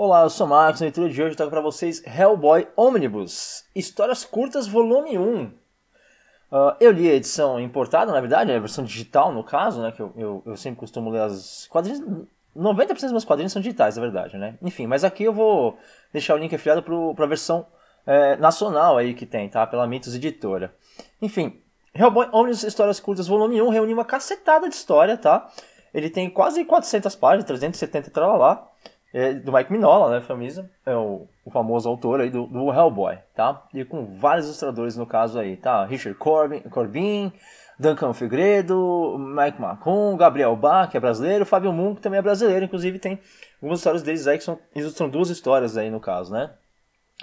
Olá, eu sou o Marcos, na leitura de hoje eu trago para vocês Hellboy Omnibus, Histórias Curtas, volume 1. Uh, ah, eu li a edição importada, na verdade, né, a versão digital no caso, né, que eu, eu, eu sempre costumo ler as quadrinhos, 90% dos meus quadrinhos são digitais, na verdade, né, enfim, mas aqui eu vou deixar o link afiliado para a versão é, nacional aí que tem, tá, pela Mitos Editora. Enfim, Hellboy Omnibus, Histórias Curtas, volume 1, reúne uma cacetada de história, tá, ele tem quase 400 páginas, 370 e lá é, do Mike Minola, né, família, é o, o, famoso autor aí do, do, Hellboy, tá? E com vários ilustradores no caso aí, tá? Richard Corbin, Corbin Duncan Figueiredo, Mike Macon, Gabriel Bach, que é brasileiro, Fábio Moon, que também é brasileiro, inclusive tem algumas histórias deles aí que são, são duas histórias aí no caso, né?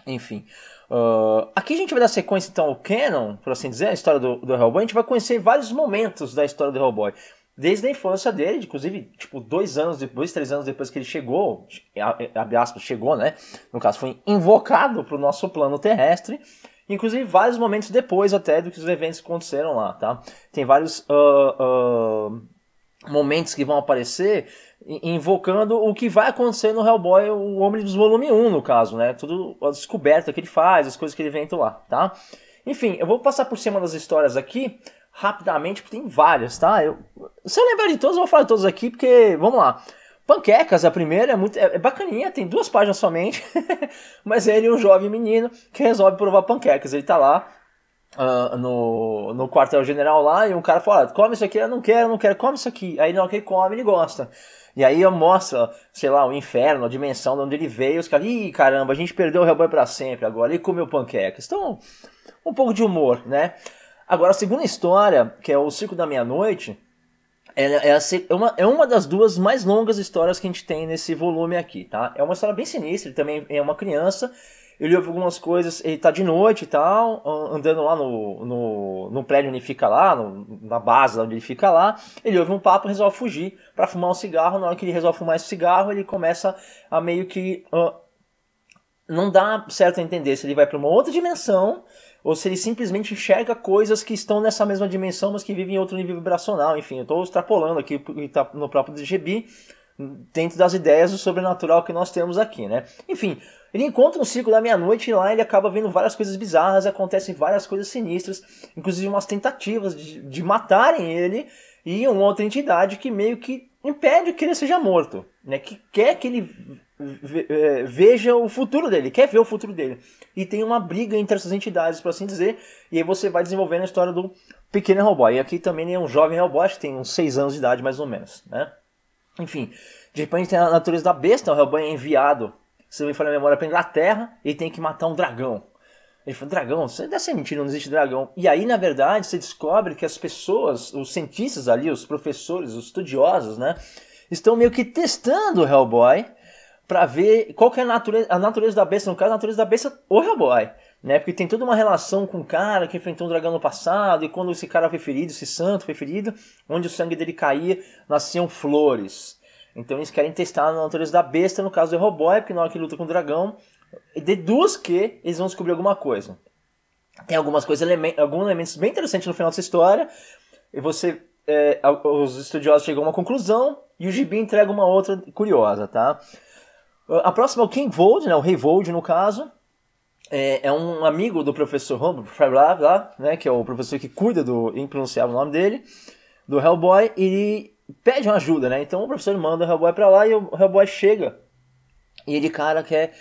Enfim. Uh, aqui a gente vai dar sequência então ao canon, por assim dizer, a história do, do Hellboy. A gente vai conhecer vários momentos da história do Hellboy desde a infância dele, inclusive, tipo, dois anos, depois, três anos depois que ele chegou, aspas, chegou, né? No caso, foi invocado para o nosso plano terrestre. Inclusive, vários momentos depois até do que os eventos que aconteceram lá, tá? Tem vários uh, uh, momentos que vão aparecer invocando o que vai acontecer no Hellboy, o Homem dos Volume 1, no caso, né? Tudo a descoberta que ele faz, as coisas que ele inventa lá, tá? Enfim, eu vou passar por cima das histórias aqui, rapidamente, porque tem várias, tá? Eu, se eu lembrar de todas, eu vou falar de todas aqui, porque, vamos lá. Panquecas, a primeira, é muito é, é bacaninha, tem duas páginas somente, mas ele é um jovem menino que resolve provar panquecas. Ele tá lá uh, no, no quartel-general lá e um cara fala, come isso aqui, eu não quero, eu não quero, come isso aqui. Aí não, que ele come, ele gosta. E aí eu mostra, sei lá, o inferno, a dimensão de onde ele veio, os caras, ih, caramba, a gente perdeu o Hellboy pra sempre agora, ele comeu panquecas. Então, um pouco de humor, né? Agora, a segunda história, que é o Circo da Meia-Noite, é, é, uma, é uma das duas mais longas histórias que a gente tem nesse volume aqui, tá? É uma história bem sinistra, ele também é uma criança, ele ouve algumas coisas, ele tá de noite e tal, andando lá no, no, no prédio onde ele fica lá, no, na base onde ele fica lá, ele ouve um papo e resolve fugir para fumar um cigarro, na hora que ele resolve fumar esse cigarro, ele começa a meio que... Uh, não dá certo a entender se ele vai para uma outra dimensão ou se ele simplesmente enxerga coisas que estão nessa mesma dimensão, mas que vivem em outro nível vibracional. Enfim, eu estou extrapolando aqui tá no próprio DGB, dentro das ideias do sobrenatural que nós temos aqui, né? Enfim, ele encontra um círculo da meia-noite e lá ele acaba vendo várias coisas bizarras, acontecem várias coisas sinistras, inclusive umas tentativas de, de matarem ele e uma outra entidade que meio que impede que ele seja morto, né? Que quer que ele é, veja o futuro dele, quer ver o futuro dele. E tem uma briga entre essas entidades, por assim dizer, e aí você vai desenvolvendo a história do pequeno Hellboy. E aqui também é um jovem Hellboy, acho que tem uns 6 anos de idade mais ou menos, né? Enfim, de repente tem a natureza da besta, o Hellboy é enviado, se me falar a memória, a Inglaterra e tem que matar um dragão. Ele falou, dragão, você deve ser mentira, não existe dragão. E aí, na verdade, você descobre que as pessoas, os cientistas ali, os professores, os estudiosos, né? Estão meio que testando o Hellboy para ver qual que é a natureza, a natureza da besta. No caso, a natureza da besta, o Hellboy. Né? Porque tem toda uma relação com o cara que enfrentou um dragão no passado, e quando esse cara foi ferido, esse santo foi ferido, onde o sangue dele caía, nasciam flores. Então eles querem testar a natureza da besta, no caso do Hellboy, porque na hora que luta com o dragão, deduz que eles vão descobrir alguma coisa. Tem algumas coisas, alguns elementos bem interessantes no final dessa história, e você, é, os estudiosos chegam a uma conclusão, e o Gibi entrega uma outra curiosa, tá? A próxima é o King Vold, né, o Rei Vold no caso. É, é, um amigo do professor Humble lá, né, que é o professor que cuida do impronunciável o nome dele, do Hellboy, e ele pede uma ajuda, né? Então o professor manda o Hellboy para lá e o Hellboy chega. E ele, cara, quer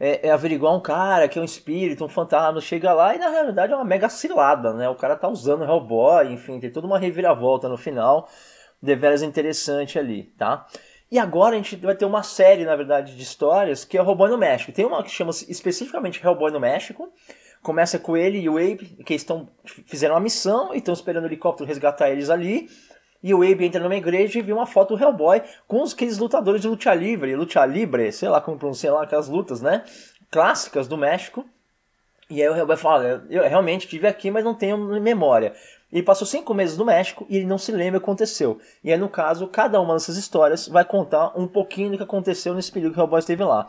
é, é, averiguar um cara que é um espírito, um fantasma, chega lá e na realidade é uma mega cilada, né? O cara tá usando o Hellboy, enfim, tem toda uma reviravolta no final, deveras interessante ali, tá? E agora a gente vai ter uma série, na verdade, de histórias que é Hellboy no México. Tem uma que chama especificamente Hellboy no México. Começa com ele e o Abe, que estão fizeram uma missão e estão esperando o helicóptero resgatar eles ali. E o Abe entra numa igreja e vê uma foto do Hellboy com os aqueles lutadores de luta livre, luta livre, sei lá como pronunciar lá aquelas lutas, né? Clássicas do México. E aí o Hellboy fala, eu realmente estive aqui, mas não tenho memória. Ele passou cinco meses no México e ele não se lembra o que aconteceu. E aí, no caso, cada uma dessas histórias vai contar um pouquinho do que aconteceu nesse período que o Hellboy esteve lá.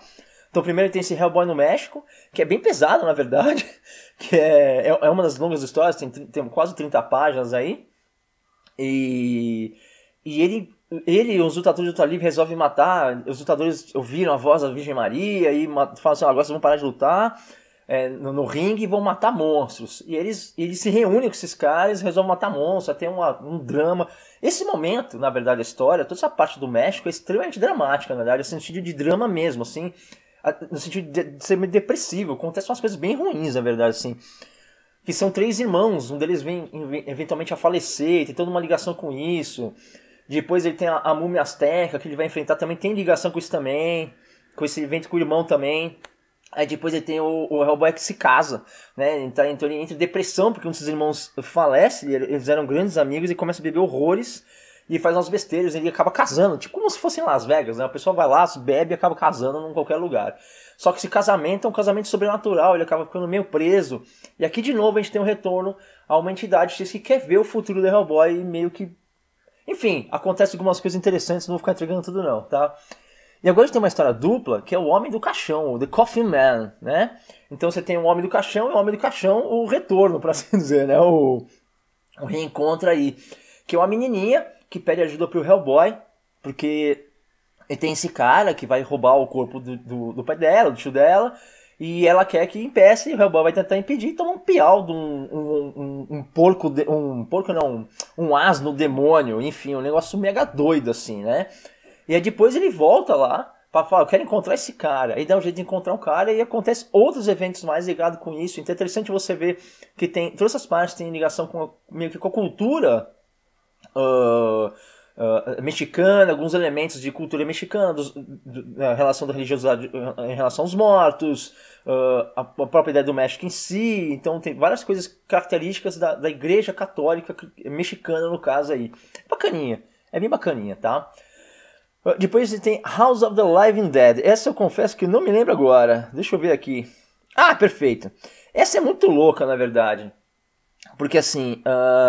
Então, primeiro tem esse Hellboy no México, que é bem pesado, na verdade, que é, é, é uma das longas histórias, tem, tem quase 30 páginas aí. E, e ele ele os lutadores do Talib resolvem matar, os lutadores ouviram a voz da Virgem Maria e falam assim, ah, agora vocês vão parar de lutar é, no, no, ringue e vão matar monstros. E eles, eles se reúnem com esses caras, resolvem matar monstros, tem uma, um drama. Esse momento, na verdade, da história, toda essa parte do México é extremamente dramática, na verdade, no sentido de drama mesmo, assim, no sentido de ser meio depressivo. Acontecem umas coisas bem ruins, na verdade, assim. Que são três irmãos, um deles vem eventualmente a falecer, tem toda uma ligação com isso. Depois ele tem a, a múmia azteca, que ele vai enfrentar também, tem ligação com isso também, com esse evento com o irmão também. Aí depois ele tem o, o Hellboy que se casa, né? Então, então ele entra em depressão, porque um dos seus irmãos falece, eles eram grandes amigos e começa a beber horrores e faz umas besteiras, ele acaba casando, tipo como se fosse em Las Vegas, né? A pessoa vai lá, bebe e acaba casando em qualquer lugar. Só que esse casamento é um casamento sobrenatural, ele acaba ficando meio preso. E aqui de novo a gente tem um retorno a uma entidade que quer ver o futuro do Hellboy e meio que. Enfim, acontece algumas coisas interessantes, não vou ficar entregando tudo não, tá? E agora a gente tem uma história dupla, que é o Homem do Caixão, o The Coffin Man, né? Então você tem o Homem do Caixão e o Homem do Caixão, o retorno, para assim dizer, né? O, o reencontro aí. Que é uma menininha que pede ajuda pro Hellboy, porque tem esse cara que vai roubar o corpo do, do, do pai dela, do tio dela, e ela quer que impeça, e o Hellboy vai tentar impedir, toma um pial de um, um, um, um porco, de, um porco não, um asno demônio, enfim, um negócio mega doido assim, né? E aí depois ele volta lá para falar, eu quero encontrar esse cara. Aí dá um jeito de encontrar um cara e acontece outros eventos mais ligados com isso. Então é interessante você ver que tem todas essas partes têm ligação com meio que com a cultura uh, uh, mexicana, alguns elementos de cultura mexicana, dos, do, da relação da religiosidade ah, em relação aos mortos, uh, a, a, própria ideia do México em si. Então tem várias coisas características da, da igreja católica mexicana no caso aí. Bacaninha, é bem bacaninha, tá? Depois tem House of the Living Dead. Essa eu confesso que não me lembro agora. Deixa eu ver aqui. Ah, perfeito. Essa é muito louca, na verdade. Porque assim,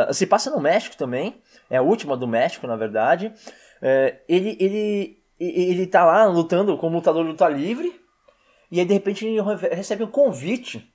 uh, se passa no México também. É a última do México, na verdade. Uh, ele, ele, ele tá lá lutando como lutador de luta livre. E aí, de repente, ele recebe um convite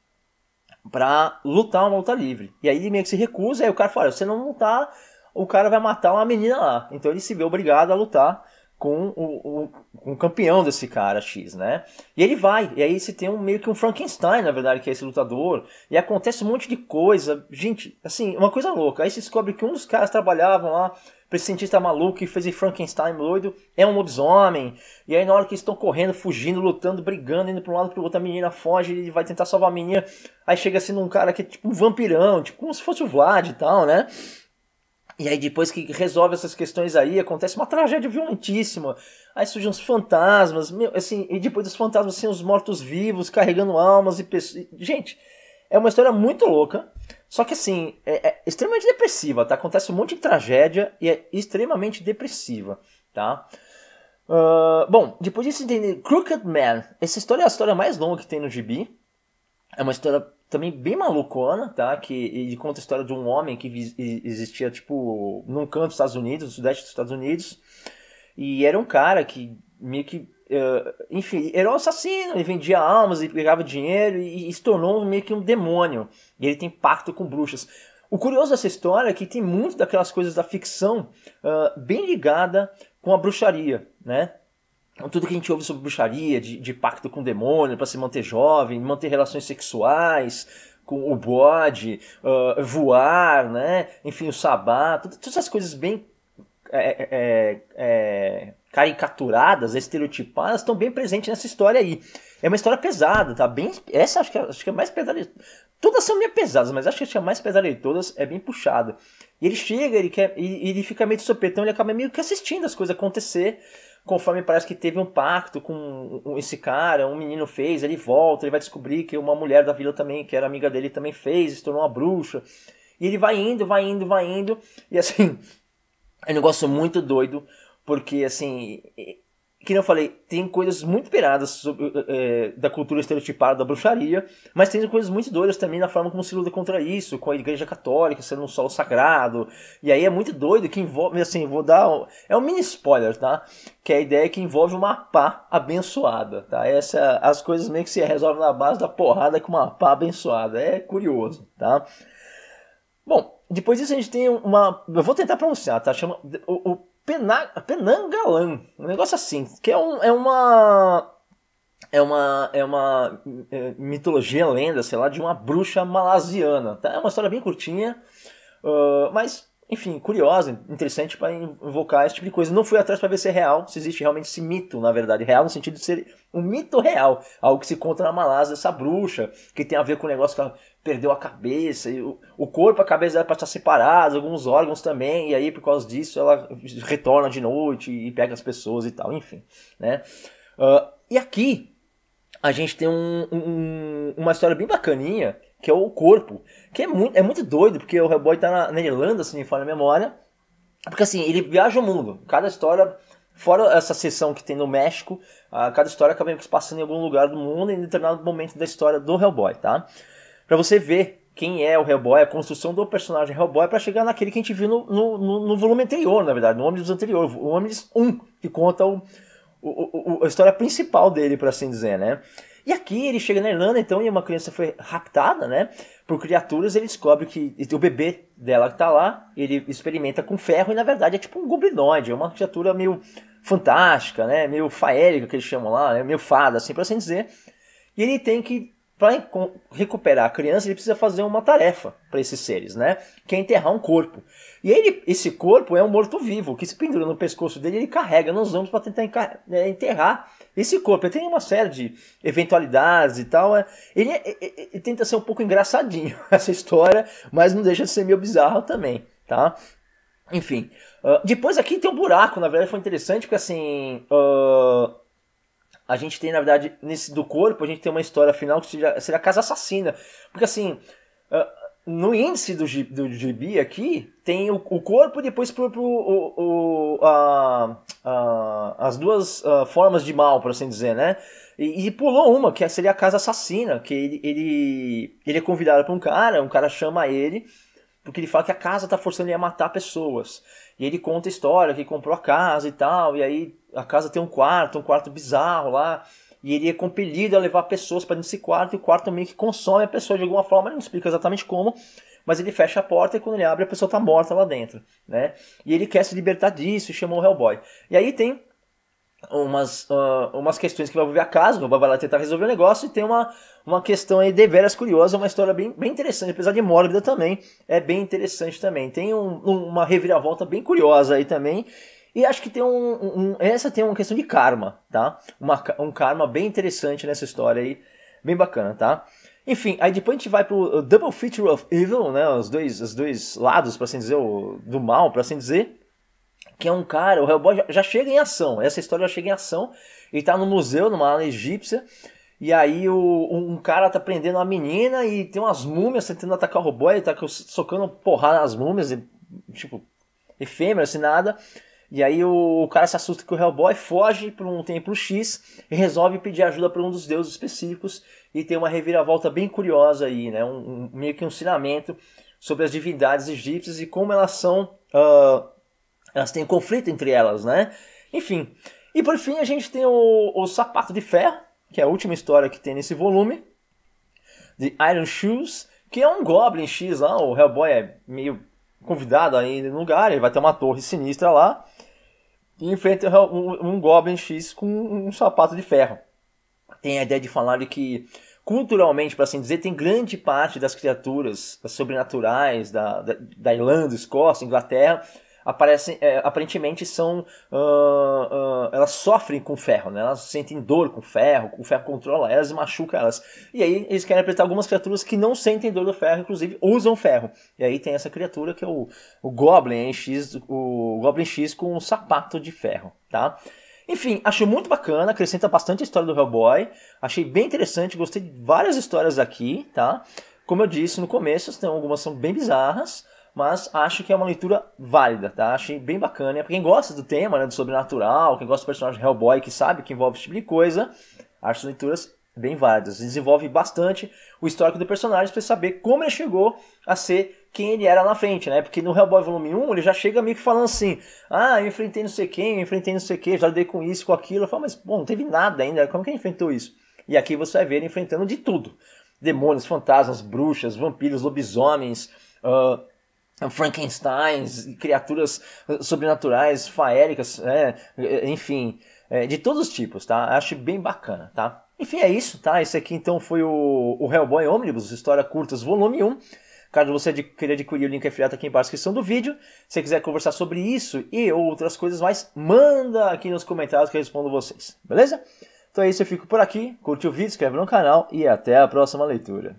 pra lutar uma luta livre. E aí ele meio que se recusa. E aí o cara fala: se você não lutar, o cara vai matar uma menina lá. Então ele se vê obrigado a lutar com o, o, o, campeão desse cara X, né? E ele vai, e aí você tem um meio que um Frankenstein, na verdade, que é esse lutador, e acontece um monte de coisa, gente, assim, uma coisa louca. Aí se descobre que um dos caras trabalhavam lá pra esse cientista maluco que fez esse Frankenstein doido, é um lobisomem. E aí na hora que eles estão correndo, fugindo, lutando, brigando, indo pra um lado pro outro, a menina foge, ele vai tentar salvar a menina. Aí chega assim um cara que é tipo um vampirão, tipo como se fosse o Vlad e tal, né? E aí depois que resolve essas questões aí, acontece uma tragédia violentíssima. Aí surgem uns fantasmas, meu, assim, e depois dos fantasmas assim, os mortos-vivos carregando almas e pessoas. Gente, é uma história muito louca. Só que assim, é, é, extremamente depressiva, tá? Acontece um monte de tragédia e é extremamente depressiva, tá? Uh, bom, depois disso entender Crooked Man. Essa história é a história mais longa que tem no GB. É uma história também bem malucona, tá? Que ele conta a história de um homem que existia, tipo, num canto dos Estados Unidos, no sudeste dos Estados Unidos. E era um cara que meio que. Uh, enfim, era um assassino, ele vendia almas, ele pegava dinheiro e, e se tornou meio que um demônio. E ele tem pacto com bruxas. O curioso dessa história é que tem muito daquelas coisas da ficção uh, bem ligada com a bruxaria, né? tudo que a gente ouve sobre bruxaria, de, de pacto com o demônio para se manter jovem, manter relações sexuais com o bode, uh, voar, né? enfim, o sabá, tudo, todas essas coisas bem é, é, é, é, caricaturadas, estereotipadas, estão bem presentes nessa história aí. É uma história pesada, tá? Bem, essa acho que, é, acho que é mais pesada Todas são meio pesadas, mas acho que é a mais pesada de todas é bem puxada. E ele chega, ele quer, ele, ele fica meio de sopetão, ele acaba meio que assistindo as coisas acontecer conforme parece que teve um pacto com esse cara, um menino fez, ele volta, ele vai descobrir que uma mulher da vila também, que era amiga dele, também fez, se tornou uma bruxa. E ele vai indo, vai indo, vai indo. E assim, é um negócio muito doido, porque assim, que eu falei, tem coisas muito piradas sobre, é, da cultura estereotipada da bruxaria, mas tem coisas muito doidas também na forma como se luta contra isso, com a igreja católica sendo um solo sagrado. E aí é muito doido que envolve, assim, vou dar. Um, é um mini spoiler, tá? Que é a ideia que envolve uma pá abençoada, tá? Essa, as coisas meio que se resolvem na base da porrada com uma pá abençoada. É curioso, tá? Bom, depois disso a gente tem uma. Eu vou tentar pronunciar, tá? Chama. o, o Pena, Penangalan. Um negócio assim. Que é, um, é uma. É uma, é uma é, mitologia, lenda, sei lá, de uma bruxa malasiana. Tá? É uma história bem curtinha, uh, mas enfim, curiosa, interessante para invocar esse tipo de coisa. Não fui atrás para ver se é real, se existe realmente esse mito, na verdade, real no sentido de ser um mito real, algo que se conta na Malásia, essa bruxa, que tem a ver com o negócio que ela perdeu a cabeça, o, o corpo, a cabeça dela para estar separados, alguns órgãos também, e aí por causa disso ela retorna de noite e pega as pessoas e tal, enfim, né? Uh, e aqui a gente tem um, um, uma história bem bacaninha que é o corpo. Que é muito, é muito doido, porque o Hellboy tá na, na Irlanda, se não me falha a memória. Porque assim, ele viaja o mundo. Cada história, fora essa sessão que tem no México, a, ah, cada história acaba se passando em algum lugar do mundo em determinado momento da história do Hellboy, tá? Pra você ver quem é o Hellboy, a construção do personagem Hellboy para chegar naquele que a gente viu no, no, no, no volume anterior, na verdade, no ônibus anterior, o ônibus 1, que conta o, o, o, a história principal dele, por assim dizer, né? E aqui ele chega na Irlanda, então, e uma criança foi raptada, né? Por criaturas, ele descobre que o bebê dela que tá lá, ele experimenta com ferro e na verdade é tipo um goblinoide, é uma criatura meio fantástica, né? Meio faérica que eles chamam lá, né? meio fada, assim, por assim dizer. E ele tem que para recuperar a criança, ele precisa fazer uma tarefa para esses seres, né? Que é enterrar um corpo. E ele, esse corpo é um morto-vivo, que se pendura no pescoço dele, ele carrega nos ombros para tentar né, enterrar esse corpo. Ele tem uma série de eventualidades e tal. É, ele, ele, é, ele tenta ser um pouco engraçadinho essa história, mas não deixa de ser meio bizarro também, tá? Enfim. Uh, depois aqui tem um buraco, na verdade foi interessante, porque assim. Uh, a gente tem, na verdade, nesse do corpo, a gente tem uma história final que seria, seria a casa assassina. Porque assim, ah, no índice do, do gibi aqui, tem o, o corpo e depois pro, pro, o, o, a, a, as duas ah, formas de mal, por assim dizer, né? E, e, pulou uma, que seria a casa assassina, que ele, ele, ele é convidado por um cara, um cara chama ele, porque ele fala que a casa tá forçando ele a matar pessoas. E ele conta a história que comprou a casa e tal, e aí a casa tem um quarto, um quarto bizarro lá, e ele é compelido a levar pessoas para nesse quarto, e o quarto meio que consome a pessoa de alguma forma, ele não explica exatamente como, mas ele fecha a porta e quando ele abre a pessoa está morta lá dentro, né? E ele quer se libertar disso e chamou o Hellboy. E aí tem umas, uh, umas questões que vai envolver a casa, o vai lá tentar resolver o negócio e tem uma, uma questão aí de veras curiosa, uma história bem, bem interessante, apesar de mórbida também, é bem interessante também. Tem um, um, uma reviravolta bem curiosa aí também. E acho que tem um, um, Essa tem uma questão de karma, tá? Uma, um karma bem interessante nessa história aí. Bem bacana, tá? Enfim, aí depois a gente vai pro uh, Double Feature of Evil, né? Os dois, os dois lados, para assim dizer, o, do mal, para assim dizer que é um cara, o Hellboy já, chega em ação, essa história já chega em ação, ele tá no museu, numa ala egípcia, e aí o, um cara tá prendendo uma menina e tem umas múmias tentando atacar o robô ele tá socando porrada nas múmias, e, tipo, efêmeras assim, nada... E aí o, cara se assusta que o Hellboy foge para um templo X e resolve pedir ajuda para um dos deuses específicos e tem uma reviravolta bem curiosa aí, né? Um, um meio que um ensinamento sobre as divindades egípcias e como elas são uh, elas têm um conflito entre elas, né? Enfim. E por fim a gente tem o, o Sapato de Ferro, que é a última história que tem nesse volume. The Iron Shoes, que é um Goblin X lá, o Hellboy é meio convidado ainda no lugar, ele vai ter uma torre sinistra lá. E enfrenta um, um Goblin X com um sapato de ferro. Tem a ideia de falar de que culturalmente, para assim dizer, tem grande parte das criaturas sobrenaturais da, da, da Irlanda, Escócia, Inglaterra, aparecem, é, aparentemente são. Uh, uh, elas sofrem com ferro, né? Elas sentem dor com ferro, o ferro controla elas e machuca elas. E aí eles querem apresentar algumas criaturas que não sentem dor do ferro, inclusive usam ferro. E aí tem essa criatura que é o, o Goblin X, o Goblin X com um sapato de ferro, tá? Enfim, acho muito bacana, acrescenta bastante a história do Hellboy. Achei bem interessante, gostei de várias histórias aqui, tá? Como eu disse no começo, tem algumas são bem bizarras, mas acho que é uma leitura válida, tá? Achei bem bacana. Pra quem gosta do tema, né, do sobrenatural, quem gosta do personagem Hellboy, que sabe que envolve esse tipo de coisa, acho as leituras bem válidas. Desenvolve bastante o histórico do personagem para saber como ele chegou a ser quem ele era na frente, né? Porque no Hellboy Volume 1 ele já chega meio que falando assim: ah, eu enfrentei não sei quem, eu enfrentei não sei quem, já dei com isso, com aquilo. Eu falo, mas bom, não teve nada ainda, como que ele enfrentou isso? E aqui você vai ver ele enfrentando de tudo: demônios, fantasmas, bruxas, vampiros, lobisomens. Uh, é Frankensteins, criaturas eh, sobrenaturais, faéricas, é, enfim, é, de todos os tipos, tá? Acho bem bacana, tá? Enfim, é isso, tá? Esse aqui então foi o, o Hellboy Omnibus, História Curtas, volume 1. Caso você queira adquirir o link é afiliado aqui embaixo na descrição do vídeo. Se quiser conversar sobre isso e outras coisas mais, manda aqui nos comentários que eu respondo vocês, beleza? Então é isso, eu fico por aqui. Curte o vídeo, inscreve no canal e até a próxima leitura.